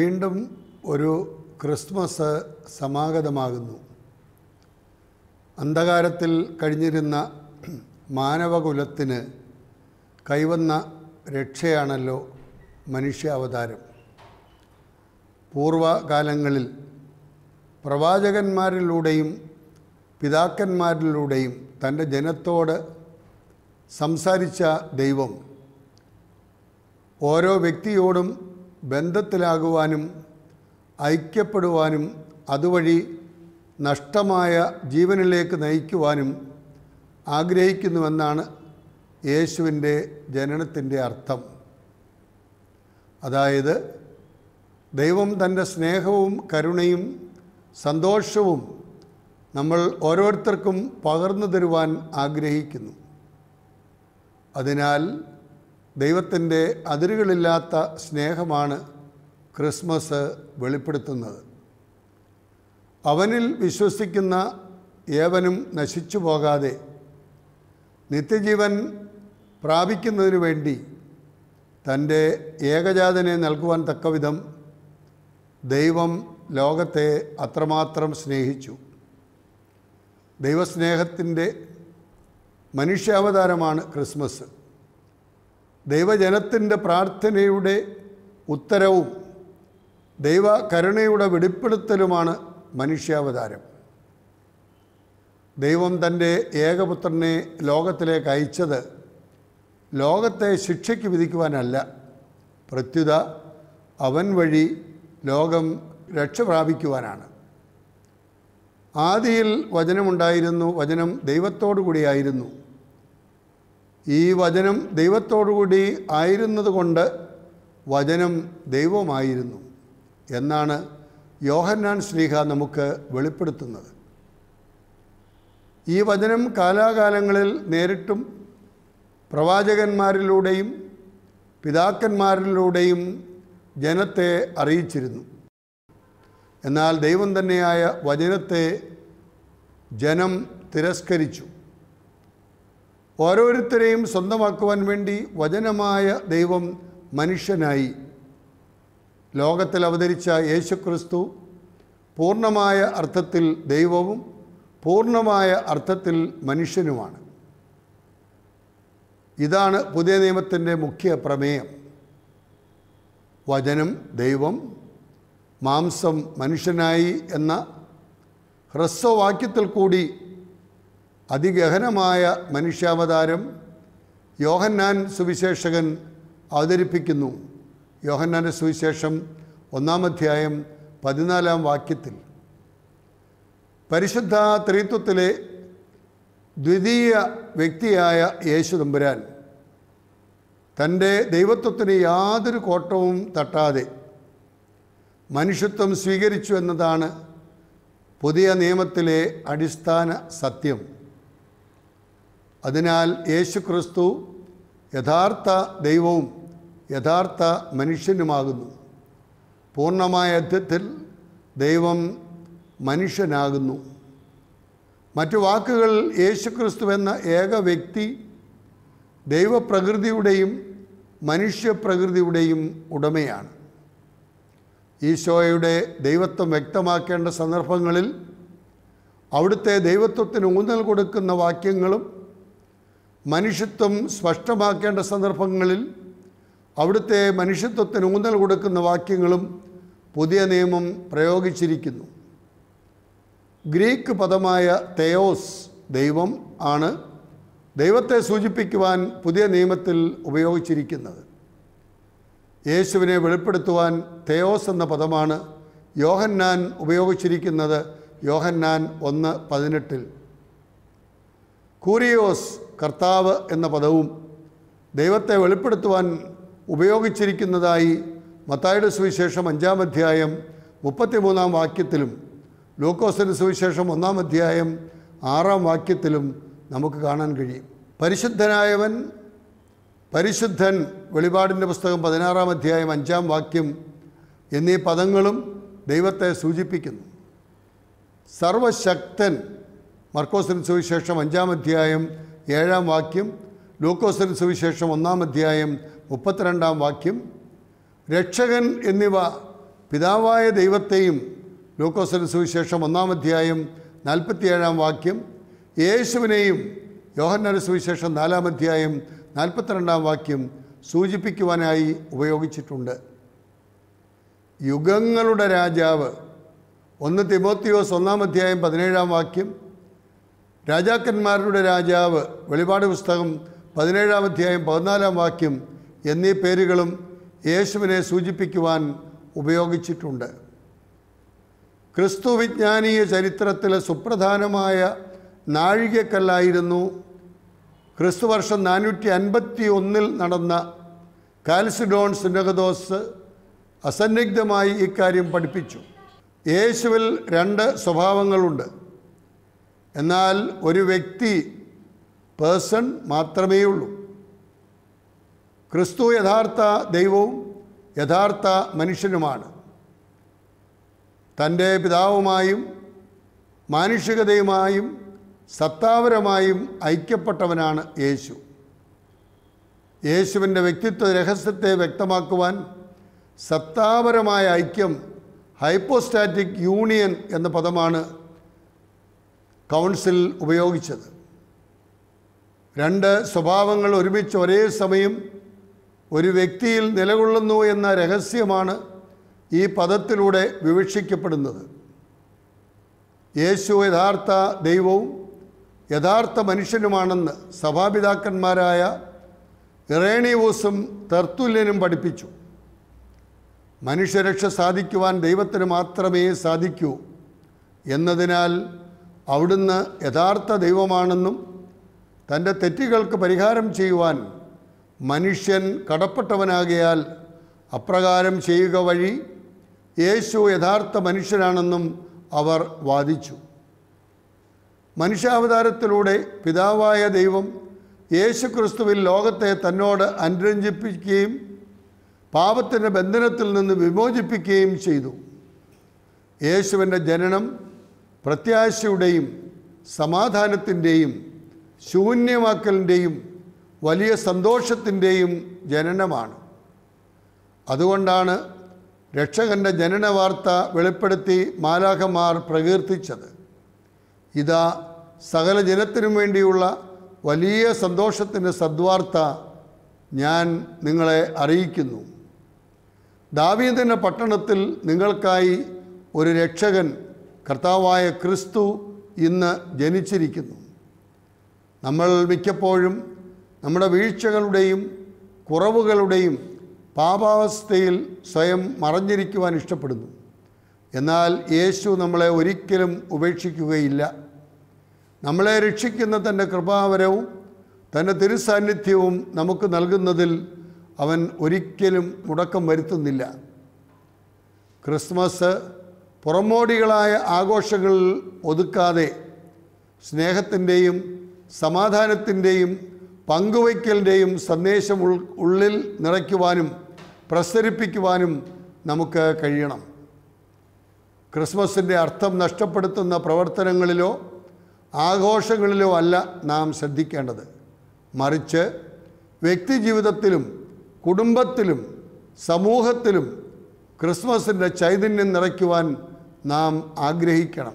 വീണ്ടും ഒരു ക്രിസ്മസ് സമാഗതമാകുന്നു അന്ധകാരത്തിൽ കഴിഞ്ഞിരുന്ന മാനവകുലത്തിന് കൈവന്ന രക്ഷയാണല്ലോ മനുഷ്യാവതാരം പൂർവകാലങ്ങളിൽ പ്രവാചകന്മാരിലൂടെയും പിതാക്കന്മാരിലൂടെയും തൻ്റെ ജനത്തോട് സംസാരിച്ച ദൈവം ഓരോ വ്യക്തിയോടും ബന്ധത്തിലാകുവാനും ഐക്യപ്പെടുവാനും അതുവഴി നഷ്ടമായ ജീവനിലേക്ക് നയിക്കുവാനും ആഗ്രഹിക്കുന്നുവെന്നാണ് യേശുവിൻ്റെ ജനനത്തിൻ്റെ അർത്ഥം അതായത് ദൈവം തൻ്റെ സ്നേഹവും കരുണയും സന്തോഷവും നമ്മൾ ഓരോരുത്തർക്കും പകർന്നു തരുവാൻ ആഗ്രഹിക്കുന്നു അതിനാൽ ദൈവത്തിൻ്റെ അതിരുകളില്ലാത്ത സ്നേഹമാണ് ക്രിസ്മസ് വെളിപ്പെടുത്തുന്നത് അവനിൽ വിശ്വസിക്കുന്ന ഏവനും നശിച്ചു പോകാതെ നിത്യജീവൻ പ്രാപിക്കുന്നതിനു വേണ്ടി തൻ്റെ ഏകജാതനെ നൽകുവാൻ തക്കവിധം ദൈവം ലോകത്തെ അത്രമാത്രം സ്നേഹിച്ചു ദൈവസ്നേഹത്തിൻ്റെ മനുഷ്യാവതാരമാണ് ക്രിസ്മസ് ദൈവജനത്തിൻ്റെ പ്രാർത്ഥനയുടെ ഉത്തരവും ദൈവ കരുണയുടെ വെളിപ്പെടുത്തലുമാണ് മനുഷ്യാവതാരം ദൈവം തൻ്റെ ഏകപുത്രനെ ലോകത്തിലേക്ക് അയച്ചത് ലോകത്തെ ശിക്ഷയ്ക്ക് വിധിക്കുവാനല്ല പ്രത്യുത അവൻ വഴി ലോകം രക്ഷ പ്രാപിക്കുവാനാണ് ആദിയിൽ വചനമുണ്ടായിരുന്നു വചനം ദൈവത്തോടു കൂടിയായിരുന്നു ഈ വചനം ദൈവത്തോടുകൂടി ആയിരുന്നതുകൊണ്ട് വചനം ദൈവമായിരുന്നു എന്നാണ് യോഹന്നാൻ ശ്രീഹ നമുക്ക് വെളിപ്പെടുത്തുന്നത് ഈ വചനം കാലാകാലങ്ങളിൽ നേരിട്ടും പ്രവാചകന്മാരിലൂടെയും പിതാക്കന്മാരിലൂടെയും ജനത്തെ അറിയിച്ചിരുന്നു എന്നാൽ ദൈവം തന്നെയായ വചനത്തെ ജനം തിരസ്കരിച്ചു ഓരോരുത്തരെയും സ്വന്തമാക്കുവാൻ വേണ്ടി വചനമായ ദൈവം മനുഷ്യനായി ലോകത്തിൽ അവതരിച്ച യേശുക്രിസ്തു പൂർണ്ണമായ അർത്ഥത്തിൽ ദൈവവും പൂർണ്ണമായ അർത്ഥത്തിൽ മനുഷ്യനുമാണ് ഇതാണ് പുതിയ നിയമത്തിൻ്റെ മുഖ്യ പ്രമേയം വചനം ദൈവം മാംസം മനുഷ്യനായി എന്ന ഹ്രസ്വവാക്യത്തിൽ കൂടി അതിഗഹനമായ മനുഷ്യാവതാരം യോഹന്നാൻ സുവിശേഷകൻ അവതരിപ്പിക്കുന്നു യോഹന്നാൻ്റെ സുവിശേഷം ഒന്നാം അധ്യായം പതിനാലാം വാക്യത്തിൽ പരിശുദ്ധ ത്രിത്വത്തിലെ ദ്വിതീയ വ്യക്തിയായ യേശു തമ്പുരാൻ തൻ്റെ ദൈവത്വത്തിന് യാതൊരു കോട്ടവും തട്ടാതെ മനുഷ്യത്വം സ്വീകരിച്ചു എന്നതാണ് പുതിയ നിയമത്തിലെ അടിസ്ഥാന സത്യം അതിനാൽ യേശുക്രിസ്തു യഥാർത്ഥ ദൈവവും യഥാർത്ഥ മനുഷ്യനുമാകുന്നു പൂർണ്ണമായ അർത്ഥത്തിൽ ദൈവം മനുഷ്യനാകുന്നു മറ്റു വാക്കുകൾ യേശുക്രിസ്തു എന്ന ഏക വ്യക്തി ദൈവപ്രകൃതിയുടെയും മനുഷ്യപ്രകൃതിയുടെയും ഉടമയാണ് ഈശോയുടെ ദൈവത്വം വ്യക്തമാക്കേണ്ട സന്ദർഭങ്ങളിൽ അവിടുത്തെ ദൈവത്വത്തിന് ഊന്നൽ കൊടുക്കുന്ന വാക്യങ്ങളും മനുഷ്യത്വം സ്പഷ്ടമാക്കേണ്ട സന്ദർഭങ്ങളിൽ അവിടുത്തെ മനുഷ്യത്വത്തിന് ഊന്നൽ കൊടുക്കുന്ന വാക്യങ്ങളും പുതിയ നിയമം പ്രയോഗിച്ചിരിക്കുന്നു ഗ്രീക്ക് പദമായ തെയോസ് ദൈവം ആണ് ദൈവത്തെ സൂചിപ്പിക്കുവാൻ പുതിയ നിയമത്തിൽ ഉപയോഗിച്ചിരിക്കുന്നത് യേശുവിനെ വെളിപ്പെടുത്തുവാൻ തെയോസ് എന്ന പദമാണ് യോഹന്നാൻ ഉപയോഗിച്ചിരിക്കുന്നത് യോഹന്നാൻ ഒന്ന് പതിനെട്ടിൽ കൂറിയോസ് കർത്താവ് എന്ന പദവും ദൈവത്തെ വെളിപ്പെടുത്തുവാൻ ഉപയോഗിച്ചിരിക്കുന്നതായി മത്തായുടെ സുവിശേഷം അഞ്ചാം അധ്യായം മുപ്പത്തിമൂന്നാം വാക്യത്തിലും ലൂക്കോസിൻ്റെ സുവിശേഷം ഒന്നാം അധ്യായം ആറാം വാക്യത്തിലും നമുക്ക് കാണാൻ കഴിയും പരിശുദ്ധനായവൻ പരിശുദ്ധൻ വെളിപാടിൻ്റെ പുസ്തകം പതിനാറാം അധ്യായം അഞ്ചാം വാക്യം എന്നീ പദങ്ങളും ദൈവത്തെ സൂചിപ്പിക്കുന്നു സർവശക്തൻ മർക്കോസിൻ സുവിശേഷം അഞ്ചാം അധ്യായം ഏഴാം വാക്യം ലൂക്കോസിന് സുവിശേഷം ഒന്നാം അധ്യായം മുപ്പത്തിരണ്ടാം വാക്യം രക്ഷകൻ എന്നിവ പിതാവായ ദൈവത്തെയും ലൂക്കോസിന് സുവിശേഷം ഒന്നാം അധ്യായം നാൽപ്പത്തിയേഴാം വാക്യം യേശുവിനെയും യോഹന്നാന് സുവിശേഷം നാലാം അധ്യായം നാൽപ്പത്തിരണ്ടാം വാക്യം സൂചിപ്പിക്കുവാനായി ഉപയോഗിച്ചിട്ടുണ്ട് യുഗങ്ങളുടെ രാജാവ് ഒന്ന് തിമോത്തിയോസ് ഒന്നാം അധ്യായം പതിനേഴാം വാക്യം രാജാക്കന്മാരുടെ രാജാവ് വെളിപാട് പുസ്തകം പതിനേഴാം അധ്യായം പതിനാലാം വാക്യം എന്നീ പേരുകളും യേശുവിനെ സൂചിപ്പിക്കുവാൻ ഉപയോഗിച്ചിട്ടുണ്ട് ക്രിസ്തുവിജ്ഞാനീയ ചരിത്രത്തിലെ സുപ്രധാനമായ നാഴികക്കല്ലായിരുന്നു ക്രിസ്തുവർഷം നാനൂറ്റി അൻപത്തി ഒന്നിൽ നടന്ന കാൽസിഡോൺ സുനഗദോസ് അസന്നിഗ്ധമായി ഇക്കാര്യം പഠിപ്പിച്ചു യേശുവിൽ രണ്ട് സ്വഭാവങ്ങളുണ്ട് എന്നാൽ ഒരു വ്യക്തി പേഴ്സൺ മാത്രമേ ഉള്ളൂ ക്രിസ്തു യഥാർത്ഥ ദൈവവും യഥാർത്ഥ മനുഷ്യനുമാണ് തൻ്റെ പിതാവുമായും മാനുഷികതയുമായും സത്താപരമായും ഐക്യപ്പെട്ടവനാണ് യേശു യേശുവിൻ്റെ വ്യക്തിത്വ രഹസ്യത്തെ വ്യക്തമാക്കുവാൻ സത്താപരമായ ഐക്യം ഹൈപ്പോസ്റ്റാറ്റിക് യൂണിയൻ എന്ന പദമാണ് കൗൺസിൽ ഉപയോഗിച്ചത് രണ്ട് സ്വഭാവങ്ങൾ ഒരുമിച്ച് ഒരേ സമയം ഒരു വ്യക്തിയിൽ നിലകൊള്ളുന്നു എന്ന രഹസ്യമാണ് ഈ പദത്തിലൂടെ വിവക്ഷിക്കപ്പെടുന്നത് യേശു യഥാർത്ഥ ദൈവവും യഥാർത്ഥ മനുഷ്യനുമാണെന്ന് സഭാപിതാക്കന്മാരായ ഇറേണിയൂസും തെർത്തുല്യനും പഠിപ്പിച്ചു മനുഷ്യരക്ഷ സാധിക്കുവാൻ ദൈവത്തിന് മാത്രമേ സാധിക്കൂ എന്നതിനാൽ അവിടുന്ന് യഥാർത്ഥ ദൈവമാണെന്നും തൻ്റെ തെറ്റുകൾക്ക് പരിഹാരം ചെയ്യുവാൻ മനുഷ്യൻ കടപ്പെട്ടവനാകിയാൽ അപ്രകാരം ചെയ്യുക വഴി യേശു യഥാർത്ഥ മനുഷ്യനാണെന്നും അവർ വാദിച്ചു മനുഷ്യാവതാരത്തിലൂടെ പിതാവായ ദൈവം യേശു ക്രിസ്തുവിൽ ലോകത്തെ തന്നോട് അനുരഞ്ജിപ്പിക്കുകയും പാപത്തിൻ്റെ ബന്ധനത്തിൽ നിന്ന് വിമോചിപ്പിക്കുകയും ചെയ്തു യേശുവിൻ്റെ ജനനം പ്രത്യാശയുടെയും സമാധാനത്തിൻ്റെയും ശൂന്യമാക്കലിൻ്റെയും വലിയ സന്തോഷത്തിൻ്റെയും ജനനമാണ് അതുകൊണ്ടാണ് രക്ഷകൻ്റെ ജനന വാർത്ത വെളിപ്പെടുത്തി മാലാഖമാർ പ്രകീർത്തിച്ചത് ഇതാ സകല ജനത്തിനും വേണ്ടിയുള്ള വലിയ സന്തോഷത്തിൻ്റെ സദ്വാർത്ത ഞാൻ നിങ്ങളെ അറിയിക്കുന്നു ദാവീദിൻ്റെ പട്ടണത്തിൽ നിങ്ങൾക്കായി ഒരു രക്ഷകൻ കർത്താവായ ക്രിസ്തു ഇന്ന് ജനിച്ചിരിക്കുന്നു നമ്മൾ മിക്കപ്പോഴും നമ്മുടെ വീഴ്ചകളുടെയും കുറവുകളുടെയും പാപാവസ്ഥയിൽ സ്വയം മറഞ്ഞിരിക്കുവാൻ ഇഷ്ടപ്പെടുന്നു എന്നാൽ യേശു നമ്മളെ ഒരിക്കലും ഉപേക്ഷിക്കുകയില്ല നമ്മളെ രക്ഷിക്കുന്ന തൻ്റെ കൃപാവരവും തൻ്റെ തിരുസാന്നിധ്യവും നമുക്ക് നൽകുന്നതിൽ അവൻ ഒരിക്കലും മുടക്കം വരുത്തുന്നില്ല ക്രിസ്മസ് പുറമോടികളായ ആഘോഷങ്ങളിൽ ഒതുക്കാതെ സ്നേഹത്തിൻ്റെയും സമാധാനത്തിൻ്റെയും പങ്കുവയ്ക്കലിൻ്റെയും സന്ദേശം ഉള്ളിൽ നിറയ്ക്കുവാനും പ്രസരിപ്പിക്കുവാനും നമുക്ക് കഴിയണം ക്രിസ്മസിൻ്റെ അർത്ഥം നഷ്ടപ്പെടുത്തുന്ന പ്രവർത്തനങ്ങളിലോ ആഘോഷങ്ങളിലോ അല്ല നാം ശ്രദ്ധിക്കേണ്ടത് മറിച്ച് വ്യക്തിജീവിതത്തിലും കുടുംബത്തിലും സമൂഹത്തിലും ക്രിസ്മസിൻ്റെ ചൈതന്യം നിറയ്ക്കുവാൻ നാം ആഗ്രഹിക്കണം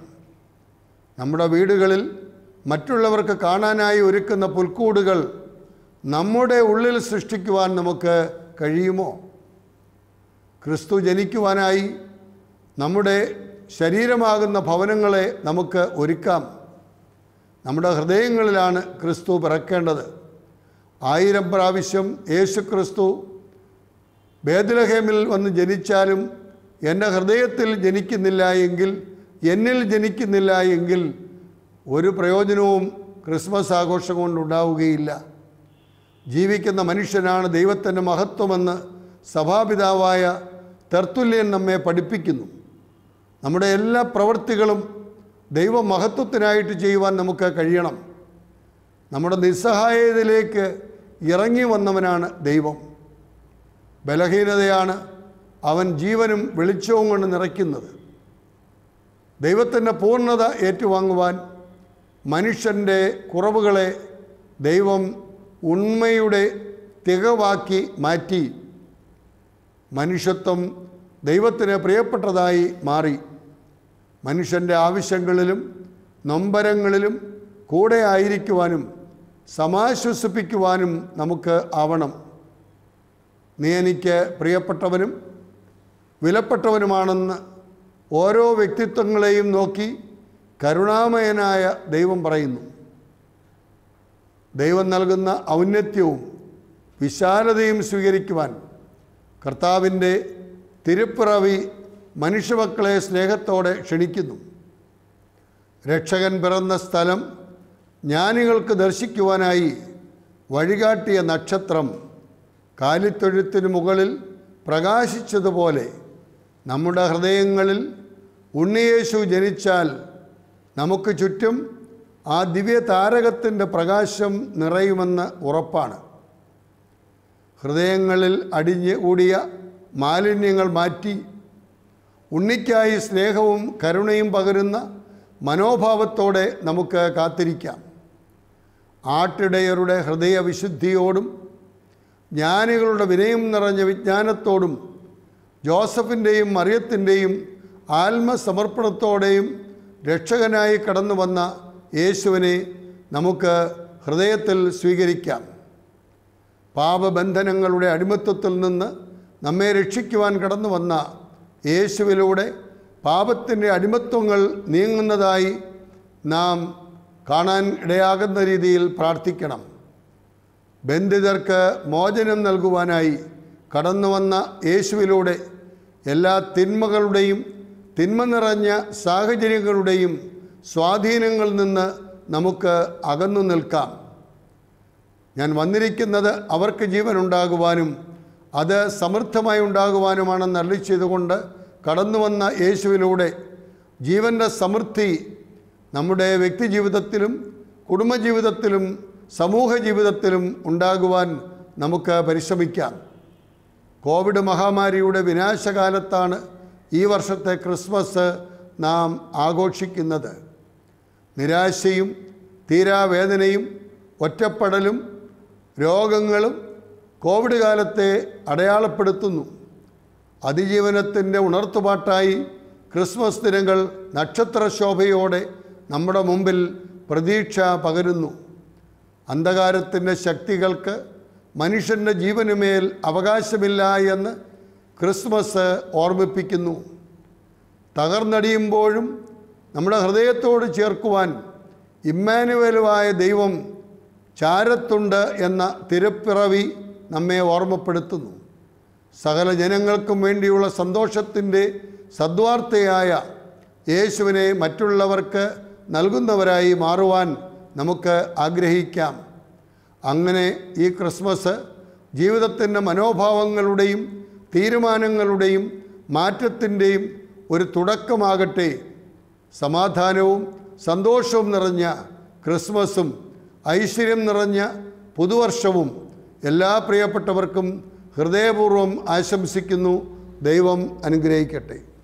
നമ്മുടെ വീടുകളിൽ മറ്റുള്ളവർക്ക് കാണാനായി ഒരുക്കുന്ന പുൽക്കൂടുകൾ നമ്മുടെ ഉള്ളിൽ സൃഷ്ടിക്കുവാൻ നമുക്ക് കഴിയുമോ ക്രിസ്തു ജനിക്കുവാനായി നമ്മുടെ ശരീരമാകുന്ന ഭവനങ്ങളെ നമുക്ക് ഒരുക്കാം നമ്മുടെ ഹൃദയങ്ങളിലാണ് ക്രിസ്തു പിറക്കേണ്ടത് ആയിരം പ്രാവശ്യം യേശു ക്രിസ്തു ബേദലഹേമിൽ വന്ന് ജനിച്ചാലും എൻ്റെ ഹൃദയത്തിൽ ജനിക്കുന്നില്ല എങ്കിൽ എന്നിൽ ജനിക്കുന്നില്ല എങ്കിൽ ഒരു പ്രയോജനവും ക്രിസ്മസ് ആഘോഷം കൊണ്ടുണ്ടാവുകയില്ല ജീവിക്കുന്ന മനുഷ്യനാണ് ദൈവത്തിൻ്റെ മഹത്വമെന്ന് സഭാപിതാവായ തെർത്തുല്യൻ നമ്മെ പഠിപ്പിക്കുന്നു നമ്മുടെ എല്ലാ പ്രവൃത്തികളും ദൈവ മഹത്വത്തിനായിട്ട് ചെയ്യുവാൻ നമുക്ക് കഴിയണം നമ്മുടെ നിസ്സഹായതയിലേക്ക് ഇറങ്ങി വന്നവനാണ് ദൈവം ബലഹീനതയാണ് അവൻ ജീവനും വെളിച്ചവും കൊണ്ട് നിറയ്ക്കുന്നത് ദൈവത്തിൻ്റെ പൂർണ്ണത ഏറ്റുവാങ്ങുവാൻ മനുഷ്യൻ്റെ കുറവുകളെ ദൈവം ഉണ്മയുടെ തികവാക്കി മാറ്റി മനുഷ്യത്വം ദൈവത്തിന് പ്രിയപ്പെട്ടതായി മാറി മനുഷ്യൻ്റെ ആവശ്യങ്ങളിലും നൊമ്പരങ്ങളിലും കൂടെ ആയിരിക്കുവാനും സമാശ്വസിപ്പിക്കുവാനും നമുക്ക് ആവണം നീ എനിക്ക് പ്രിയപ്പെട്ടവനും വിലപ്പെട്ടവനുമാണെന്ന് ഓരോ വ്യക്തിത്വങ്ങളെയും നോക്കി കരുണാമയനായ ദൈവം പറയുന്നു ദൈവം നൽകുന്ന ഔന്നത്യവും വിശാലതയും സ്വീകരിക്കുവാൻ കർത്താവിൻ്റെ തിരുപ്പിറവി മനുഷ്യമക്കളെ സ്നേഹത്തോടെ ക്ഷണിക്കുന്നു രക്ഷകൻ പിറന്ന സ്ഥലം ജ്ഞാനികൾക്ക് ദർശിക്കുവാനായി വഴികാട്ടിയ നക്ഷത്രം കാലിത്തൊഴുത്തിനു മുകളിൽ പ്രകാശിച്ചതുപോലെ നമ്മുടെ ഹൃദയങ്ങളിൽ ഉണ്ണിയേശു ജനിച്ചാൽ നമുക്ക് ചുറ്റും ആ ദിവ്യ താരകത്തിൻ്റെ പ്രകാശം നിറയുമെന്ന് ഉറപ്പാണ് ഹൃദയങ്ങളിൽ അടിഞ്ഞ് കൂടിയ മാലിന്യങ്ങൾ മാറ്റി ഉണ്ണിക്കായി സ്നേഹവും കരുണയും പകരുന്ന മനോഭാവത്തോടെ നമുക്ക് കാത്തിരിക്കാം ആട്ടിടയരുടെ ഹൃദയവിശുദ്ധിയോടും ജ്ഞാനികളുടെ വിനയം നിറഞ്ഞ വിജ്ഞാനത്തോടും ജോസഫിൻ്റെയും മറിയത്തിൻ്റെയും ആത്മസമർപ്പണത്തോടെയും രക്ഷകനായി കടന്നു വന്ന യേശുവിനെ നമുക്ക് ഹൃദയത്തിൽ സ്വീകരിക്കാം പാപബന്ധനങ്ങളുടെ അടിമത്വത്തിൽ നിന്ന് നമ്മെ രക്ഷിക്കുവാൻ കടന്നു വന്ന യേശുവിലൂടെ പാപത്തിൻ്റെ അടിമത്വങ്ങൾ നീങ്ങുന്നതായി നാം കാണാൻ ഇടയാകുന്ന രീതിയിൽ പ്രാർത്ഥിക്കണം ബന്ധിതർക്ക് മോചനം നൽകുവാനായി കടന്നു വന്ന യേശുവിലൂടെ എല്ലാ തിന്മകളുടെയും തിന്മ നിറഞ്ഞ സാഹചര്യങ്ങളുടെയും സ്വാധീനങ്ങളിൽ നിന്ന് നമുക്ക് അകന്നു നിൽക്കാം ഞാൻ വന്നിരിക്കുന്നത് അവർക്ക് ജീവൻ ഉണ്ടാകുവാനും അത് സമൃദ്ധമായി ഉണ്ടാകുവാനുമാണെന്ന് അരളി കടന്നു വന്ന യേശുവിലൂടെ ജീവൻ്റെ സമൃദ്ധി നമ്മുടെ വ്യക്തി ജീവിതത്തിലും കുടുംബജീവിതത്തിലും സമൂഹ ജീവിതത്തിലും ഉണ്ടാകുവാൻ നമുക്ക് പരിശ്രമിക്കാം കോവിഡ് മഹാമാരിയുടെ വിനാശകാലത്താണ് ഈ വർഷത്തെ ക്രിസ്മസ് നാം ആഘോഷിക്കുന്നത് നിരാശയും തീരാവേദനയും ഒറ്റപ്പെടലും രോഗങ്ങളും കോവിഡ് കാലത്തെ അടയാളപ്പെടുത്തുന്നു അതിജീവനത്തിൻ്റെ ഉണർത്തുപാട്ടായി ക്രിസ്മസ് ദിനങ്ങൾ നക്ഷത്രശോഭയോടെ നമ്മുടെ മുമ്പിൽ പ്രതീക്ഷ പകരുന്നു അന്ധകാരത്തിൻ്റെ ശക്തികൾക്ക് മനുഷ്യൻ്റെ ജീവനുമേൽ അവകാശമില്ല എന്ന് ക്രിസ്മസ് ഓർമ്മിപ്പിക്കുന്നു തകർന്നടിയുമ്പോഴും നമ്മുടെ ഹൃദയത്തോട് ചേർക്കുവാൻ ഇമ്മാനുവലുമായ ദൈവം ചാരത്തുണ്ട് എന്ന തിരുപ്പിറവി നമ്മെ ഓർമ്മപ്പെടുത്തുന്നു സകല ജനങ്ങൾക്കും വേണ്ടിയുള്ള സന്തോഷത്തിൻ്റെ സദ്വാർത്തയായ യേശുവിനെ മറ്റുള്ളവർക്ക് നൽകുന്നവരായി മാറുവാൻ നമുക്ക് ആഗ്രഹിക്കാം അങ്ങനെ ഈ ക്രിസ്മസ് ജീവിതത്തിൻ്റെ മനോഭാവങ്ങളുടെയും തീരുമാനങ്ങളുടെയും മാറ്റത്തിൻ്റെയും ഒരു തുടക്കമാകട്ടെ സമാധാനവും സന്തോഷവും നിറഞ്ഞ ക്രിസ്മസും ഐശ്വര്യം നിറഞ്ഞ പുതുവർഷവും എല്ലാ പ്രിയപ്പെട്ടവർക്കും ഹൃദയപൂർവ്വം ആശംസിക്കുന്നു ദൈവം അനുഗ്രഹിക്കട്ടെ